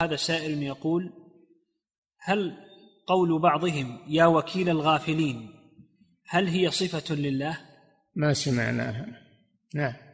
هذا سائل يقول هل قول بعضهم يا وكيل الغافلين هل هي صفة لله؟ ما سمعناها نعم